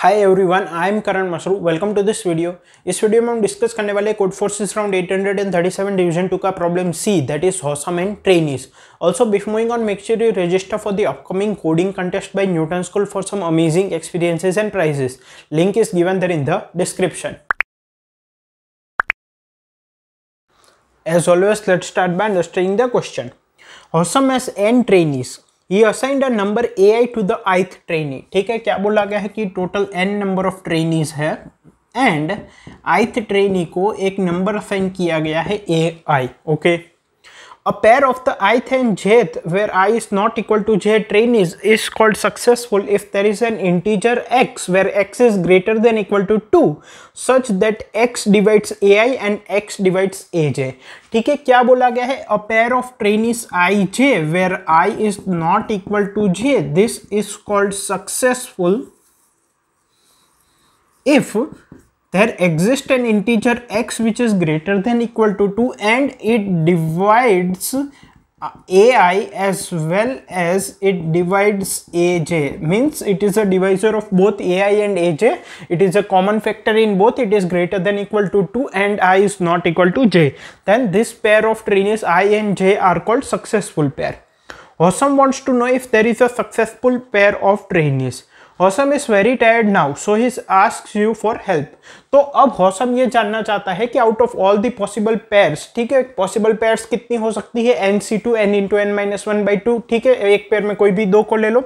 Hi everyone I am Karan Masru welcome to this video इस video में हम डिस्कस करने वाले Codeforces round 837 division two का problem C that is Hossam and trainees also before moving on make sure you register for the upcoming coding contest by Newton School for some amazing experiences and prizes link is given there in the description As always, let's start by understanding the question. Awesome as and trainees ये assigned a number A I to the ith trainee ठीक है क्या बोला गया है कि total N number of trainees है and ith trainee को एक नंबर असाइन किया गया है A I okay A pair of the ith and jth where i is not equal to j train is, is called successful if there is an integer x where x is greater than equal to 2 such that x divides ai and x divides aj. ठीक है क्या बोला गया है a pair of trainees I J where I is not equal to J this is called successful if there exists an integer x which is greater than equal to 2 and it divides uh, ai as well as it divides aj means it is a divisor of both ai and aj it is a common factor in both it is greater than equal to 2 and i is not equal to j then this pair of trainees i and j are called successful pair Hossam wants to know if there is a successful pair of trainees Hossam is very tired now so he ask you for help तो अब Hossam ये जानना चाहता है कि out of all the possible pairs ठीक है possible pairs कितनी हो सकती है N C two N into N minus one by two ठीक है एक पेयर में कोई भी दो को ले लो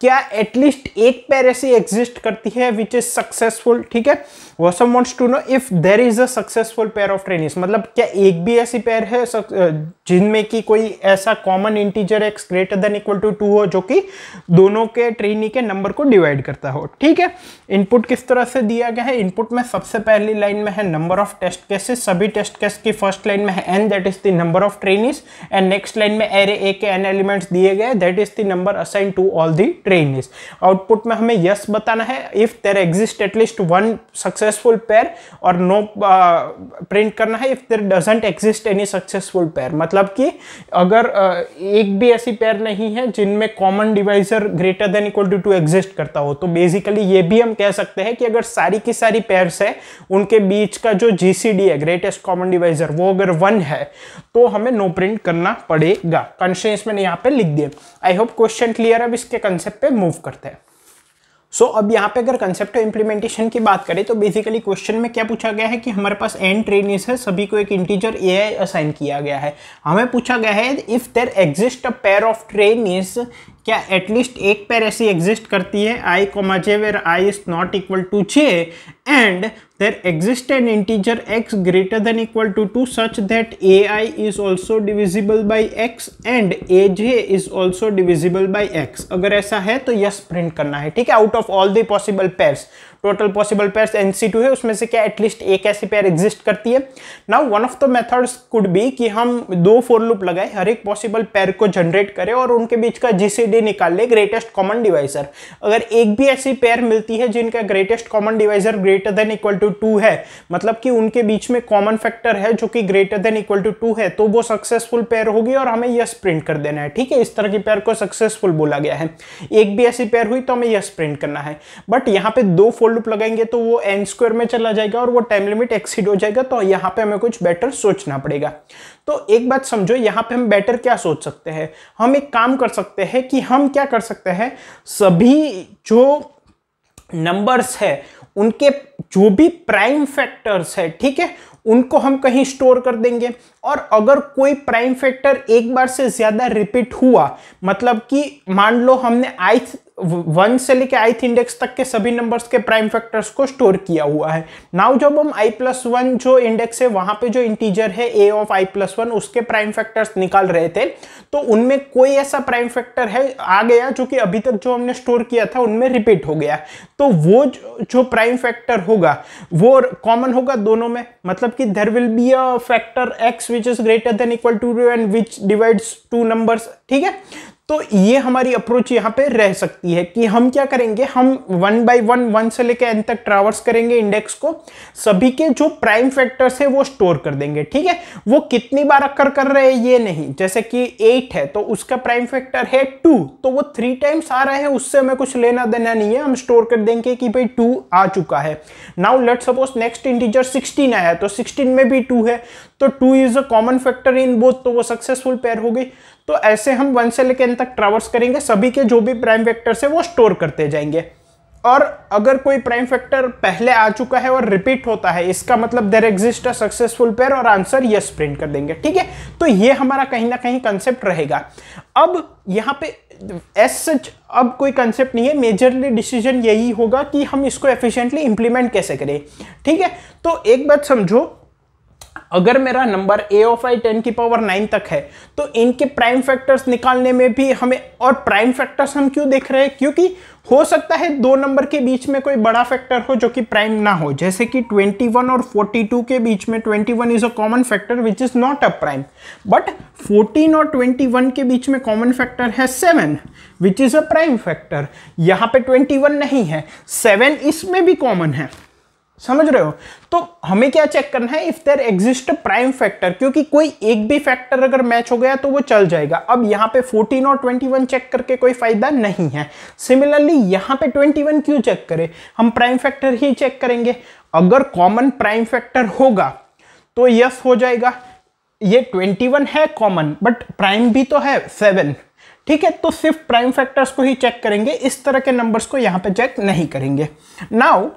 क्या एटलीस्ट एक पेयर ऐसी एग्जिस्ट करती है विच इज सक्सेसफुल ठीक है वो some to know if there is a successful pair of trainees मतलब क्या एक भी ऐसी पेयर है जिनमें कि कोई ऐसा common integer X greater than equal to two हो जो कि दोनों के ट्रेनी के नंबर को डिवाइड करता हो ठीक है इनपुट किस तरह से दिया गया है इनपुट में सबसे पहली लाइन में है नंबर ऑफ टेस्ट केसेस सभी टेस्ट केस की फर्स्ट लाइन में है N that is the number of trainees and next line में एरे ए के एन एलिमेंट्स दिए गए that is the number assigned to all the trainees output में हमें यस बताना है if there exist at least one successful pair और no print करना है if there doesn't exist any successful pair मतलब कि अगर uh, एक भी ऐसी पेयर नहीं है जिनमें common divisor greater than equal to two exist करता हो तो बेसिकली ये भी हम कह सकते हैं कि अगर सारी की सारी पेयर है उनके बीच का जो जी है ग्रेटेस्ट कॉमन डिवाइजर वो अगर वन है तो हमें नो no प्रिंट करना पड़ेगा कंस्ट्रेंस मैंने यहाँ पे लिख दिया आई होप क्वेश्चन क्लियर अब इसके कंसेप्ट कंसेप्ट पे मूव करते हैं सो so, अब यहाँ पे अगर कंसेप्ट इम्प्लीमेंटेशन की बात करें तो बेसिकली क्वेश्चन में क्या पूछा गया है कि हमारे पास एन ट्रेनिज है सभी को एक इंटीजर ए असाइन किया गया है हमें पूछा गया है if there exist a pair of trainees क्या एटलीस्ट एक पेयर ऐसी एग्जिस्ट करती है I comma J where I is not equal to J and there exists an integer x greater than equal to 2 such that ai is also divisible by x and aj is also divisible by x अगर ऐसा है तो yes yes print करना है ठीक है out of all the possible pairs total possible pair N C two है उसमें से क्या एटलीस्ट एक ऐसी पेयर एग्जिस्ट करती है now one of the methods could be कि हम दो फोर लूप लगाए हर एक पॉसिबल पेयर को जनरेट करें और उनके बीच का जीसीडी निकाल ले ग्रेटेस्ट कॉमन डिवाइजर अगर एक भी ऐसी पेयर मिलती है जिनका greatest common divisor greater than equal to two two मतलब कि उनके बीच में कॉमन फैक्टर है जो कि greater than equal to two है तो वो सक्सेसफुल पेयर होगी और हमें यस प्रिंट कर देना है ठीक है इस तरह की पेयर को सक्सेसफुल बोला गया है एक भी ऐसी पेयर हुई तो हमें यस प्रिंट करना है बट यहाँ पे दो फोर फोर लूप लगाएंगे तो वो एन स्क्वायर में चला जाएगा और वो टाइम लिमिट एक्सीड हो जाएगा तो यहाँ पे हमें कुछ बेटर सोचना पड़ेगा तो एक बात समझो यहाँ पे हम बेटर क्या सोच सकते हैं हम एक काम कर सकते हैं कि हम क्या कर सकते हैं सभी जो नंबर्स है उनके जो भी प्राइम फैक्टर्स है ठीक है उनको हम कहीं स्टोर कर देंगे और अगर कोई प्राइम फैक्टर एक बार से ज़्यादा रिपीट हुआ मतलब कि मान लो हमने आइथ वन से लेके आईथ इंडेक्स तक के सभी नंबर्स के प्राइम फैक्टर्स को स्टोर किया हुआ है नाउ जब हम आई प्लस वन जो इंडेक्स है वहां पे जो इंटीजर है A of I plus one उसके प्राइम फैक्टर्स निकाल रहे थे तो उनमें कोई ऐसा प्राइम फैक्टर है आ गया जो कि अभी तक जो हमने स्टोर किया था उनमें रिपीट हो गया तो वो जो प्राइम फैक्टर होगा वो कॉमन होगा दोनों में मतलब कि there will be a factor X which is greater than equal to and which divides two numbers ठीक है तो ये हमारी अप्रोच यहाँ पे रह सकती है कि हम क्या करेंगे हम वन बाय वन वन से लेकर एन तक ट्रावर्स करेंगे इंडेक्स को सभी के जो प्राइम फैक्टर्स है वो स्टोर कर देंगे ठीक है वो कितनी बार अक्कर कर रहे हैं ये नहीं जैसे कि एट है तो उसका प्राइम फैक्टर है टू तो वो थ्री टाइम्स आ रहा है उससे हमें कुछ लेना देना नहीं है हम स्टोर कर देंगे कि भाई टू आ चुका है now let suppose next integer sixteen आया तो सिक्सटीन में भी टू है तो two is a common factor in both तो वो सक्सेसफुल पेयर हो गई तो ऐसे हम वन से लेकर तक ट्रावर्स करेंगे सभी के जो भी प्राइम वेक्टर्स है वो स्टोर करते जाएंगे और अगर कोई प्राइम फैक्टर पहले आ चुका है और रिपीट होता है इसका मतलब there exist a successful pair और आंसर यस प्रिंट कर देंगे ठीक है तो ये हमारा कहीं ना कहीं कंसेप्ट रहेगा अब यहाँ पे एस सच अब कोई कंसेप्ट नहीं है मेजरली डिसीजन यही होगा कि हम इसको एफिशिएंटली इंप्लीमेंट कैसे करें ठीक है तो एक बात समझो अगर मेरा number A of I ten की पावर नाइन तक है तो इनके प्राइम फैक्टर्स निकालने में भी हमें और प्राइम फैक्टर्स हम क्यों देख रहे हैं क्योंकि हो सकता है दो नंबर के बीच में कोई बड़ा फैक्टर हो जो कि प्राइम ना हो जैसे कि 21 और 42 के बीच में 21 is a common factor which is not a prime but 14 और 21 के बीच में कॉमन फैक्टर है 7 which is a prime factor यहाँ पे 21 नहीं है 7 इसमें भी कॉमन है समझ रहे हो तो हमें क्या चेक करना है if there exist prime factor क्योंकि कोई एक भी फैक्टर अगर मैच हो गया तो वो चल जाएगा अब यहाँ पे 14 और 21 चेक करके कोई फायदा नहीं है सिमिलरली यहाँ पे 21 क्यों चेक करें हम प्राइम फैक्टर ही चेक करेंगे अगर कॉमन प्राइम फैक्टर होगा तो यस हो जाएगा ये 21 है कॉमन बट प्राइम भी तो है सेवन ठीक है तो सिर्फ प्राइम फैक्टर्स को ही चेक करेंगे इस तरह के नंबर्स को यहाँ पे चेक नहीं करेंगे नाउ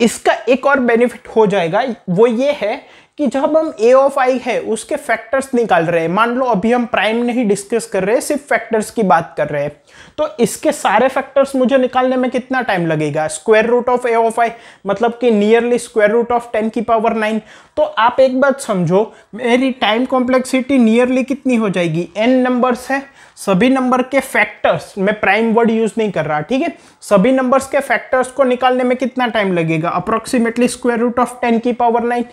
इसका एक और बेनिफिट हो जाएगा वो ये है कि जब हम ए ऑफ आई है उसके फैक्टर्स निकाल रहे हैं मान लो अभी हम प्राइम नहीं डिस्कस कर रहे सिर्फ फैक्टर्स की बात कर रहे हैं तो इसके सारे फैक्टर्स मुझे निकालने में कितना टाइम लगेगा square root of a of i मतलब कि nearly square root of ten की पावर नाइन तो आप एक बात समझो मेरी टाइम कॉम्प्लेक्सिटी नियरली कितनी हो जाएगी एन नंबर्स है सभी नंबर के फैक्टर्स मैं प्राइम वर्ड यूज नहीं कर रहा ठीक है सभी नंबर्स के फैक्टर्स को निकालने में कितना टाइम लगेगा approximately square root of ten की पावर नाइन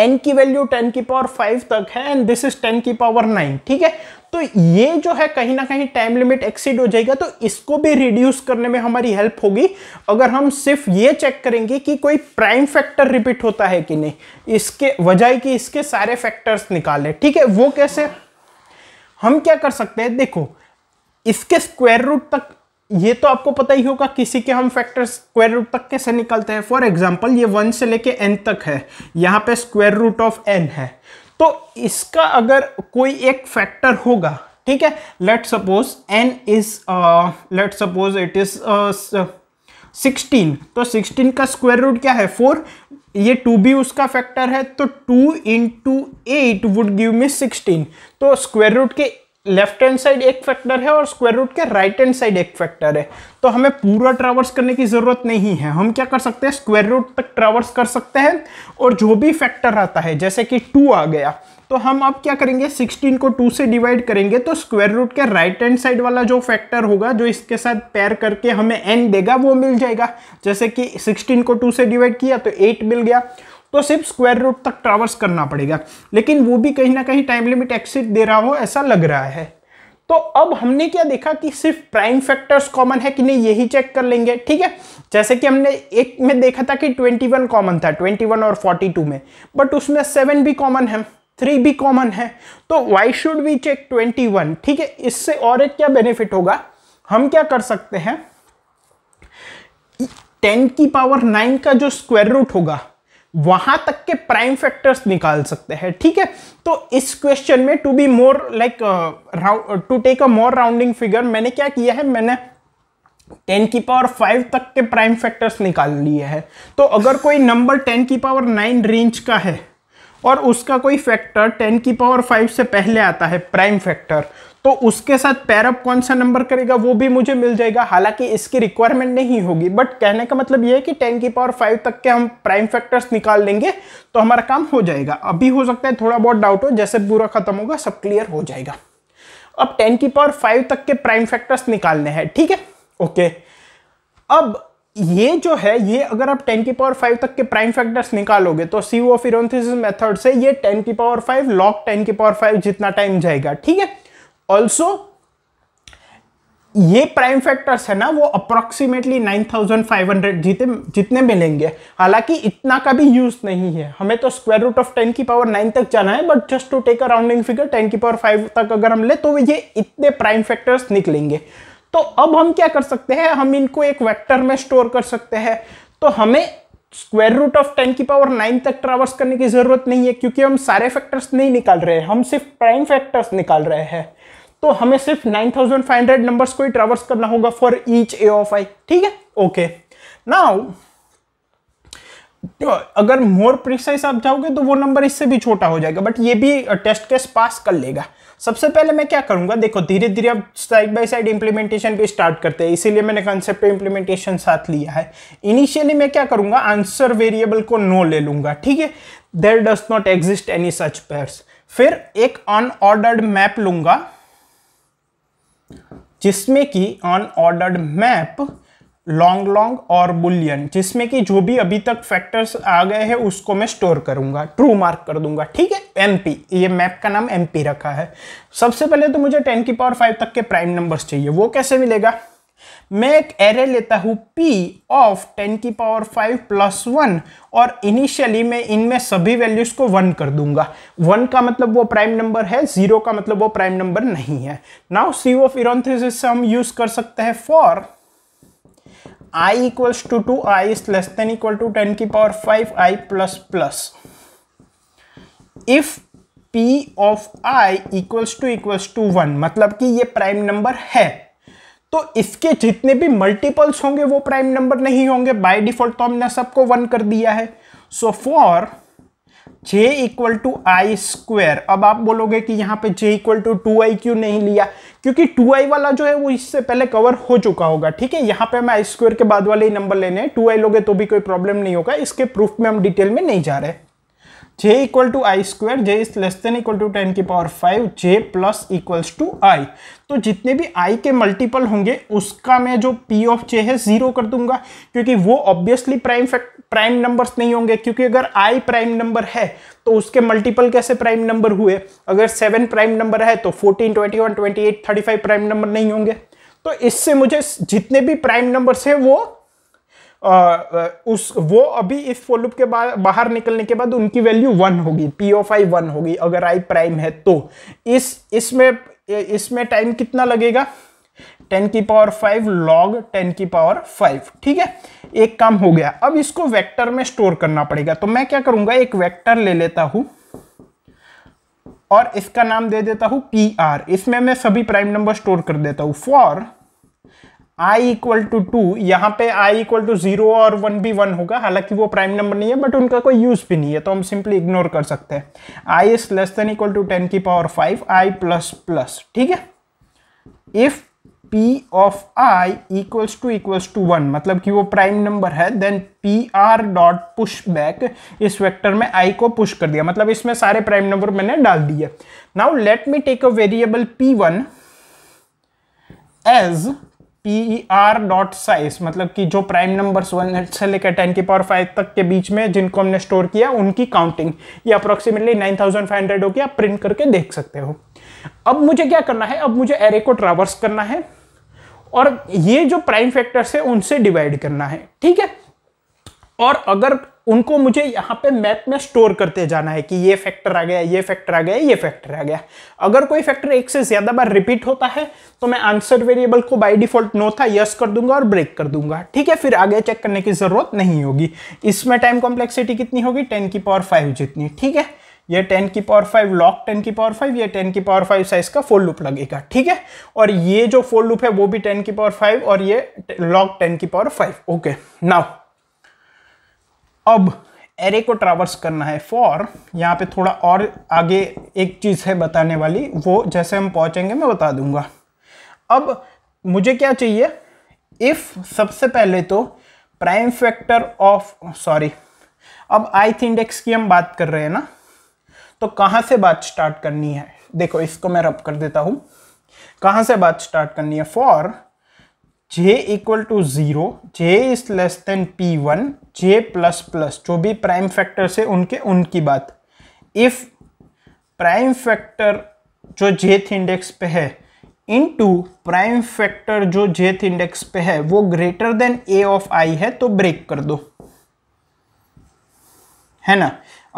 एन की वैल्यू टेन की पावर फाइव तक है एंड दिस इज टेन की पावर नाइन ठीक है तो ये जो है कहीं ना कहीं टाइम लिमिट एक्सीड हो जाएगा तो इसको भी रिड्यूस करने में हमारी हेल्प होगी अगर हम सिर्फ ये चेक करेंगे कि कोई प्राइम फैक्टर रिपीट होता है कि नहीं इसके वजह कि इसके सारे फैक्टर्स निकाले ठीक है वो कैसे हम क्या कर सकते हैं देखो इसके स्क्वायर रूट तक ये तो आपको पता ही होगा किसी के हम फैक्टर स्क्वायर रूट तक कैसे निकलते हैं फॉर एग्जाम्पल ये वन से लेके एन तक है यहाँ पे स्क्वायर रूट ऑफ एन है तो इसका अगर कोई एक फैक्टर होगा ठीक है let suppose n is let suppose it is sixteen तो सिक्सटीन का स्क्वायर रूट क्या है फोर ये टू भी उसका फैक्टर है तो two into eight would give me sixteen तो स्क्वायर रूट के लेफ्ट हैंड साइड एक फैक्टर है और स्क्वायर रूट के राइट हैंड साइड एक फैक्टर है तो हमें पूरा ट्रावर्स करने की ज़रूरत नहीं है हम क्या कर सकते हैं स्क्वायर रूट तक ट्रावर्स कर सकते हैं और जो भी फैक्टर आता है जैसे कि टू आ गया तो हम अब क्या करेंगे 16 को 2 से डिवाइड करेंगे तो स्क्वायर रूट के राइट हैंड साइड वाला जो फैक्टर होगा जो इसके साथ पेयर करके हमें एन देगा वो मिल जाएगा जैसे कि 16 को 2 से डिवाइड किया तो 8 मिल गया तो सिर्फ स्क्वायर रूट तक ट्रावर्स करना पड़ेगा लेकिन वो भी कहीं ना कहीं टाइम लिमिट एक्सिट दे रहा हो ऐसा लग रहा है तो अब हमने क्या देखा कि सिर्फ प्राइम फैक्टर्स कॉमन है कि नहीं यही चेक कर लेंगे ठीक है जैसे कि हमने एक में देखा था कि 21 कॉमन था 21 और 42 में बट उसमें सेवन भी कॉमन है थ्री भी कॉमन है तो वाई शुड वी चेक 21 ठीक है इससे और एक क्या बेनिफिट होगा हम क्या कर सकते हैं टेन की पावर नाइन का जो स्क्वायर रूट होगा वहां तक के प्राइम फैक्टर्स निकाल सकते हैं ठीक है तो इस क्वेश्चन में to be more like to take a more rounding figure मैंने क्या किया है मैंने टेन की पावर फाइव तक के प्राइम फैक्टर्स निकाल लिए हैं तो अगर कोई नंबर टेन की पावर नाइन रेंज का है और उसका कोई फैक्टर टेन की पावर फाइव से पहले आता है प्राइम फैक्टर तो उसके साथ पैरअप कौन सा नंबर करेगा वो भी मुझे मिल जाएगा हालांकि इसकी रिक्वायरमेंट नहीं होगी बट कहने का मतलब ये है कि टेन की पावर फाइव तक के हम प्राइम फैक्टर्स निकाल लेंगे तो हमारा काम हो जाएगा अभी हो सकता है थोड़ा बहुत डाउट हो जैसे पूरा खत्म होगा सब क्लियर हो जाएगा अब टेन की पावर फाइव तक के प्राइम फैक्टर्स निकालने हैं ठीक है ओके अब ये जो है ये अगर आप 10 की पावर 5 तक के प्राइम फैक्टर्स निकालोगे तो सी ऑफ फिर मेथड से ये 10 की पावर 5 लॉग 10 की पावर 5 जितना टाइम जाएगा ठीक है ऑल्सो ये प्राइम फैक्टर्स है ना वो अप्रोक्सीमेटली 9500 जितने जितने मिलेंगे हालांकि इतना का भी यूज नहीं है हमें तो स्क्वायर रूट ऑफ 10 की पावर 9 तक जाना है but just to take a rounding figure 10 की पावर 5 तक अगर हम ले तो ये इतने प्राइम फैक्टर्स निकलेंगे तो अब हम क्या कर सकते हैं हम इनको एक वैक्टर में स्टोर कर सकते हैं तो हमें स्क्वायर रूट ऑफ टेन की पावर नाइन तक ट्रावर्स करने की जरूरत नहीं है क्योंकि हम सारे फैक्टर्स नहीं निकाल रहे हैं हम सिर्फ प्राइम फैक्टर्स निकाल रहे हैं तो हमें सिर्फ 9500 नंबर्स को ही ट्रेवर्स करना होगा for each a of i ठीक है ओके नाउ अगर मोर प्रिसाइस आप जाओगे तो वो नंबर इससे भी छोटा हो जाएगा बट ये भी टेस्ट केस पास कर लेगा सबसे पहले मैं क्या करूंगा देखो धीरे धीरे आप साइड बाय साइड इंप्लीमेंटेशन भी स्टार्ट करते हैं इसीलिए मैंने कंसेप्ट इंप्लीमेंटेशन साथ लिया है इनिशियली मैं क्या करूंगा आंसर वेरिएबल को नो ले लूंगा ठीक है there does not exist any such pairs फिर एक अनऑर्डर्ड मैप लूंगा जिसमें कि ऑन मैप लॉन्ग लॉन्ग और बुलियन जिसमें कि जो भी अभी तक फैक्टर्स आ गए हैं उसको मैं स्टोर करूंगा ट्रू मार्क कर दूंगा ठीक है एमपी ये मैप का नाम एमपी रखा है सबसे पहले तो मुझे टेन की पावर फाइव तक के प्राइम नंबर्स चाहिए वो कैसे मिलेगा मैं एक एरे लेता हूँ p ऑफ 10 की पावर 5 प्लस वन और इनिशियली मैं इनमें सभी वैल्यूज को वन कर दूंगा वन का मतलब वो प्राइम नंबर है जीरो का मतलब वो प्राइम नंबर नहीं है नाउ सी ऑफ इरोन्थेसिस से हम यूज कर सकते हैं for i equals to two i is less than equal to ten की power five i plus plus if p of i equals to equals to one मतलब कि ये प्राइम नंबर है तो इसके जितने भी मल्टीपल्स होंगे वो प्राइम नंबर नहीं होंगे बाय डिफॉल्ट तो हमने सबको वन कर दिया है so for j equal to i square अब आप बोलोगे कि यहाँ पे j equal to two i क्यू नहीं लिया क्योंकि टू आई वाला जो है वो इससे पहले कवर हो चुका होगा ठीक है यहाँ पे हम आई स्क्वेयर के बाद वाले ही नंबर लेने हैं टू आई लोगे तो भी कोई प्रॉब्लम नहीं होगा इसके प्रूफ में हम डिटेल में नहीं जा रहे j equal to i square j is less than equal to ten की power five j plus equals to i तो जितने भी आई के मल्टीपल होंगे उसका मैं जो पी ऑफ जे है जीरो कर दूंगा क्योंकि वो obviously prime fact prime numbers नहीं होंगे क्योंकि अगर आई प्राइम नंबर है तो उसके मल्टीपल कैसे प्राइम नंबर हुए अगर सेवन प्राइम नंबर है तो fourteen twenty one twenty eight thirty five prime number नहीं होंगे तो इससे मुझे जितने भी प्राइम नंबर्स हैं वो उस वो अभी इस फोलूप के बाहर निकलने के बाद उनकी वैल्यू वन होगी पी ओ आई वन होगी अगर आई प्राइम है तो इस इसमें इसमें टाइम कितना लगेगा टेन की पावर फाइव लॉग टेन की पावर फाइव ठीक है एक काम हो गया अब इसको वेक्टर में स्टोर करना पड़ेगा तो मैं क्या करूंगा एक वेक्टर ले लेता हूं और इसका नाम दे देता हूं पी आर इसमें मैं सभी प्राइम नंबर स्टोर कर देता हूं for i equal to two यहाँ पे आई इक्वल टू जीरो और वन भी वन होगा हालांकि वो प्राइम नंबर नहीं है बट उनका कोई यूज भी नहीं है तो हम सिंपली इग्नोर कर सकते हैं i is less than equal to ten की power five i plus plus ठीक है if p of i equals to equals to one मतलब कि वो प्राइम नंबर है then p r dot push back इस वेक्टर में आई को पुश कर दिया मतलब इसमें सारे प्राइम नंबर मैंने डाल दिए now let me take a variable p one as p r dot size मतलब कि जो प्राइम नंबर्स वन से लेकर टेन की पावर फाइव तक के बीच में जिनको हमने स्टोर किया उनकी काउंटिंग ये approximately nine thousand five hundred हो गया प्रिंट करके देख सकते हो अब मुझे क्या करना है अब मुझे एरे को ट्रावर्स करना है और ये जो प्राइम फैक्टर्स है उनसे डिवाइड करना है ठीक है और अगर उनको मुझे यहाँ पे मैप में स्टोर करते जाना है कि ये फैक्टर आ गया ये फैक्टर आ गया ये फैक्टर आ गया अगर कोई फैक्टर एक से ज़्यादा बार रिपीट होता है तो मैं आंसर वेरिएबल को बाय डिफॉल्ट नो था यस कर दूंगा और ब्रेक कर दूंगा ठीक है फिर आगे चेक करने की ज़रूरत नहीं होगी इसमें टाइम कॉम्प्लेक्सिटी कितनी होगी टेन की पावर फाइव जितनी ठीक है ये टेन की पावर फाइव लॉक टेन की पावर फाइव ये टेन की पावर फाइव साइज का फोल लूप लगेगा ठीक है और ये जो फोल लूप है वो भी टेन की पावर फाइव और ये लॉक टेन की पावर फाइव ओके नाउ अब एरे को ट्रावर्स करना है फॉर यहाँ पे थोड़ा और आगे एक चीज़ है बताने वाली वो जैसे हम पहुँचेंगे मैं बता दूंगा अब मुझे क्या चाहिए इफ़ सबसे पहले तो प्राइम फैक्टर ऑफ सॉरी अब आइथ इंडेक्स की हम बात कर रहे हैं ना तो कहाँ से बात स्टार्ट करनी है देखो इसको मैं रब कर देता हूँ कहाँ से बात स्टार्ट करनी है for j equal to zero j is less than p one j plus plus जो भी प्राइम फैक्टर से उनके उनकी बात इफ़ प्राइम फैक्टर जो जेथ इंडेक्स पे है इन टू प्राइम फैक्टर जो जेथ इंडेक्स पे है वो greater than a of i है तो ब्रेक कर दो है ना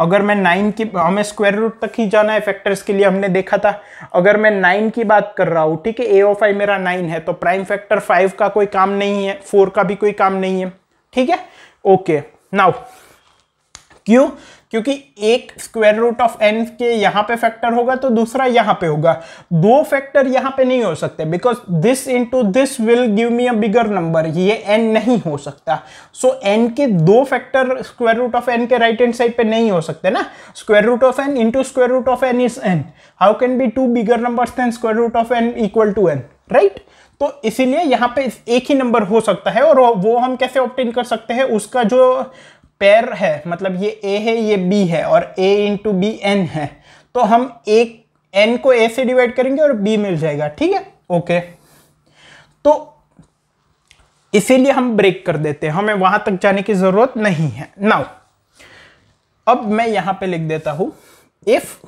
अगर मैं नाइन की हमें स्क्वायर रूट तक ही जाना है फैक्टर्स के लिए हमने देखा था अगर मैं नाइन की बात कर रहा हूँ ठीक है ए ऑफ आई मेरा नाइन है तो प्राइम फैक्टर फाइव का कोई काम नहीं है फोर का भी कोई काम नहीं है ठीक है ओके नाउ क्यों क्योंकि एक स्क्वायर रूट ऑफ एन के यहाँ पे फैक्टर होगा तो दूसरा यहाँ पे होगा दो फैक्टर यहाँ पे नहीं हो सकते because this into this will give me a bigger number ये एन नहीं हो सकता सो so, एन के दो factor square root of n के राइट हैंड साइड पे नहीं हो सकते ना square root of n into square root of n is n how can be two bigger number than square root of n equal to n right तो इसीलिए यहाँ पे एक ही नंबर हो सकता है और वो हम कैसे ऑप्टेन कर सकते हैं उसका जो पैर है मतलब ये ए है ये बी है और ए इंटू बी एन है तो हम एक एन को ए से डिवाइड करेंगे और बी मिल जाएगा ठीक है ओके तो इसीलिए हम ब्रेक कर देते हैं हमें वहां तक जाने की जरूरत नहीं है नाउ अब मैं यहां पे लिख देता हूं if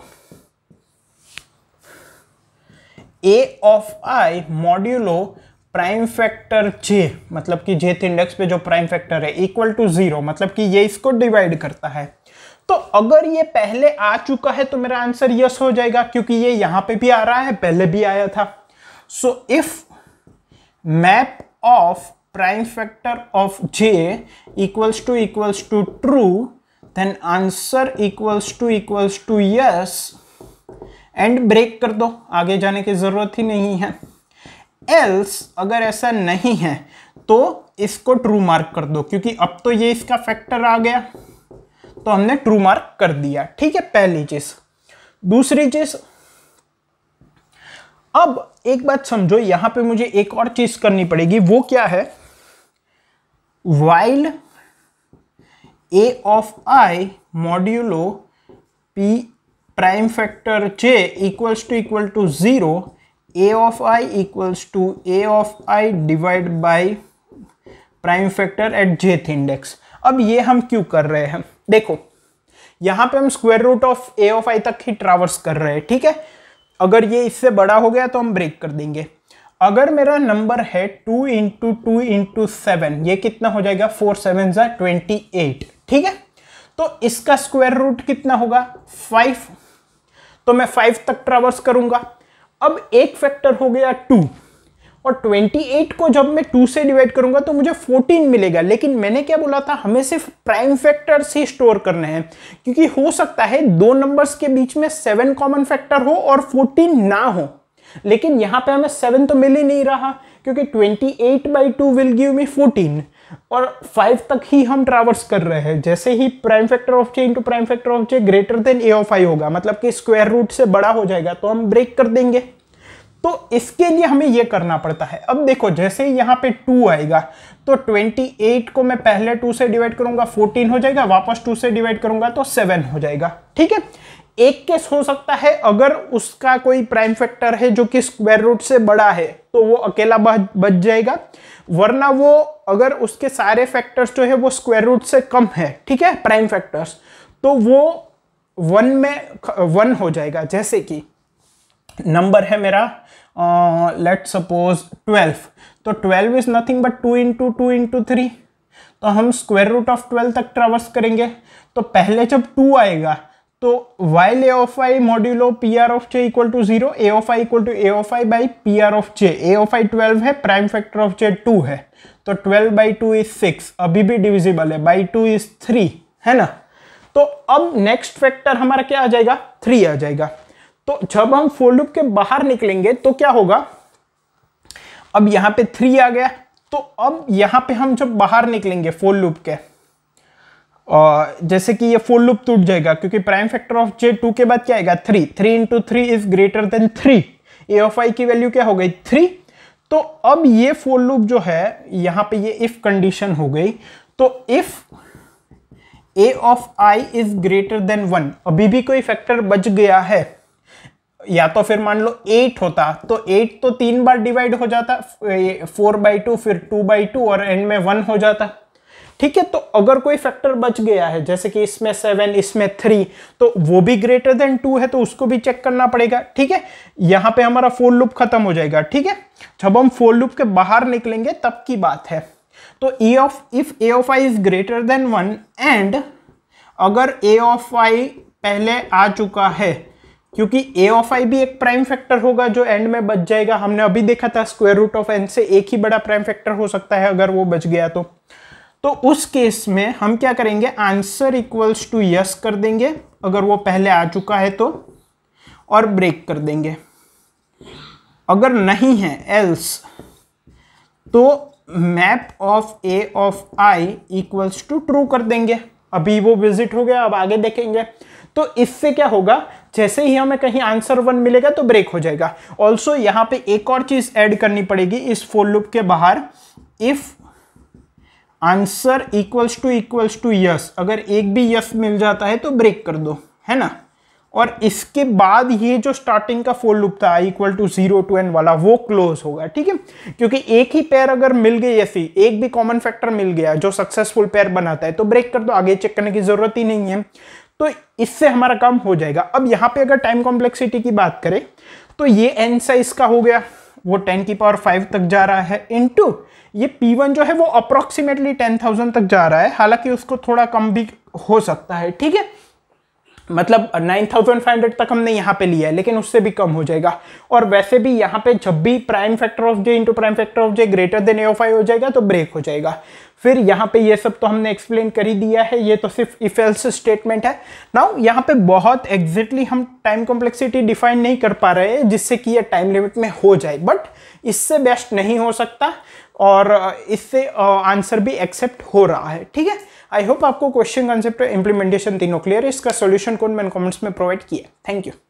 a of i modulo prime factor j मतलब कि जेथ इंडेक्स पे जो प्राइम फैक्टर है इक्वल टू जीरो मतलब कि ये इसको डिवाइड करता है तो अगर ये पहले आ चुका है तो मेरा आंसर यस हो जाएगा क्योंकि ये यहां पे भी आ रहा है पहले भी आया था so if map of prime factor of j equals to equals to true then answer equals to equals to yes and break कर दो आगे जाने की जरूरत ही नहीं है एल्स अगर ऐसा नहीं है तो इसको ट्रू मार्क कर दो क्योंकि अब तो ये इसका फैक्टर आ गया तो हमने ट्रू मार्क कर दिया ठीक है पहली चीज दूसरी चीज अब एक बात समझो यहां पे मुझे एक और चीज करनी पड़ेगी वो क्या है while a of i modulo p prime factor j equals to equal to zero a of i equals to a of i divide by prime factor at jth index अब ये हम क्यों कर रहे हैं देखो यहाँ पे हम square root of a of i तक ही ट्रावर्स कर रहे हैं ठीक है अगर ये इससे बड़ा हो गया तो हम ब्रेक कर देंगे अगर मेरा नंबर है two into two into seven ये कितना हो जाएगा फोर सेवन जै ट्वेंटी एट ठीक है तो इसका स्क्वायर रूट कितना होगा फाइव तो मैं फाइव तक ट्रावर्स करूंगा अब एक फैक्टर हो गया टू और 28 को जब मैं 2 से डिवाइड करूंगा तो मुझे 14 मिलेगा लेकिन मैंने क्या बोला था हमें सिर्फ प्राइम फैक्टर से स्टोर करने हैं क्योंकि हो सकता है दो नंबर्स के बीच में सेवन कॉमन फैक्टर हो और 14 ना हो लेकिन यहां पे हमें सेवन तो मिल ही नहीं रहा क्योंकि 28 by two will give me fourteen और फाइव तक ही हम ट्रावर्स कर रहे हैं जैसे ही prime factor of j into prime factor of j greater than a of i होगा मतलब कि स्क्वायर रूट से बड़ा हो जाएगा तो हम ब्रेक कर देंगे तो इसके लिए हमें यह करना पड़ता है अब देखो जैसे यहाँ पे टू आएगा तो ट्वेंटी एट को मैं पहले टू से डिवाइड करूंगा फोर्टीन हो जाएगा वापस टू से डिवाइड करूंगा तो सेवन हो जाएगा ठीक है एक केस हो सकता है अगर उसका कोई प्राइम फैक्टर है जो कि स्क्वायर रूट से बड़ा है तो वो अकेला बच जाएगा वरना वो अगर उसके सारे फैक्टर्स जो है वो स्क्वायर रूट से कम है ठीक है प्राइम फैक्टर्स तो वो वन में वन हो जाएगा जैसे कि नंबर है मेरा लेट सपोज ट्वेल्व तो twelve is nothing but two into two into three तो हम स्क्वायर रूट ऑफ ट्वेल्व तक ट्रावर्स करेंगे तो पहले जब टू आएगा तो while a of i modulo p r of j equal to zero a of i equal to a of i by p r of j a of i twelve है prime factor of j two है तो twelve by two is six अभी भी divisible है by two is three है ना तो अब नेक्स्ट फैक्टर हमारा क्या आ जाएगा थ्री आ जाएगा तो जब हम फोल्डअप के बाहर निकलेंगे तो क्या होगा अब यहां पे थ्री आ गया तो अब यहां पे हम जब बाहर निकलेंगे फोल्ड लूप के और जैसे कि ये फोर लूप टूट जाएगा क्योंकि prime factor of j two के बाद क्या आएगा three three into three is greater than three a of i की वैल्यू क्या हो गई थ्री तो अब ये फोर लूप जो है यहाँ पे ये इफ कंडीशन हो गई तो if a of i is greater than one अभी भी कोई फैक्टर बच गया है या तो फिर मान लो एट होता तो एट तो तीन बार डिवाइड हो जाता फोर बाई टू फिर टू बाई टू और एंड में वन हो जाता ठीक है तो अगर कोई फैक्टर बच गया है जैसे कि इसमें सेवन इसमें थ्री तो वो भी ग्रेटर देन टू है तो उसको भी चेक करना पड़ेगा ठीक है यहां पे हमारा फोर लूप खत्म हो जाएगा ठीक है जब हम फोर लूप के बाहर निकलेंगे तब की बात है तो a of if a of i is greater than one and अगर ए ऑफ आई पहले आ चुका है क्योंकि ए ऑफ आई भी एक प्राइम फैक्टर होगा जो एंड में बच जाएगा हमने अभी देखा था स्क्वायर रूट ऑफ एन से एक ही बड़ा प्राइम फैक्टर हो सकता है अगर वो बच गया तो तो उस केस में हम क्या करेंगे आंसर इक्वल्स टू यस कर देंगे अगर वो पहले आ चुका है तो और ब्रेक कर देंगे अगर नहीं है एल्स तो map of a of i equals to true कर देंगे अभी वो विजिट हो गया अब आगे देखेंगे तो इससे क्या होगा जैसे ही हमें कहीं आंसर वन मिलेगा तो ब्रेक हो जाएगा ऑल्सो यहां पे एक और चीज़ ऐड करनी पड़ेगी इस फोर लूप के बाहर if answer equals to equals to yes अगर एक भी यस मिल जाता है तो ब्रेक कर दो है ना और इसके बाद ये जो स्टार्टिंग का फोर लूप था equal to zero two n वाला वो क्लोज होगा ठीक है क्योंकि एक ही पैर अगर मिल गई ऐसी एक भी कॉमन फैक्टर मिल गया जो सक्सेसफुल पैर बनाता है तो ब्रेक कर दो आगे चेक करने की जरूरत ही नहीं है तो इससे हमारा काम हो जाएगा अब यहाँ पे अगर टाइम कॉम्प्लेक्सिटी की बात करें तो ये एन साइज का हो गया वो टेन की पावर फाइव तक जा रहा है इंटू ये P1 जो है वो अप्रोक्सीमेटली 10,000 तक जा रहा है हालांकि उसको थोड़ा कम भी हो सकता है ठीक है मतलब 9,500 तक हमने यहाँ पे लिया है लेकिन उससे भी कम हो जाएगा और वैसे भी यहाँ पे जब भी prime factor of j into prime factor of j greater than f i हो जाएगा तो ब्रेक हो जाएगा फिर यहाँ पे ये सब तो हमने एक्सप्लेन कर ही दिया है ये तो सिर्फ इफ एल्स स्टेटमेंट है नाउ यहाँ पे बहुत एग्जैक्टली exactly हम टाइम कॉम्प्लेक्सिटी डिफाइन नहीं कर पा रहे हैं जिससे कि यह टाइम लिमिट में हो जाए बट इससे बेस्ट नहीं हो सकता और इससे आंसर भी एक्सेप्ट हो रहा है ठीक है आई होप आपको क्वेश्चन कंसेप्ट इंप्लीमेंटेशन तीनों क्लियर है इसका सोल्यूशन कोड मैंने कमेंट्स में प्रोवाइड किया थैंक यू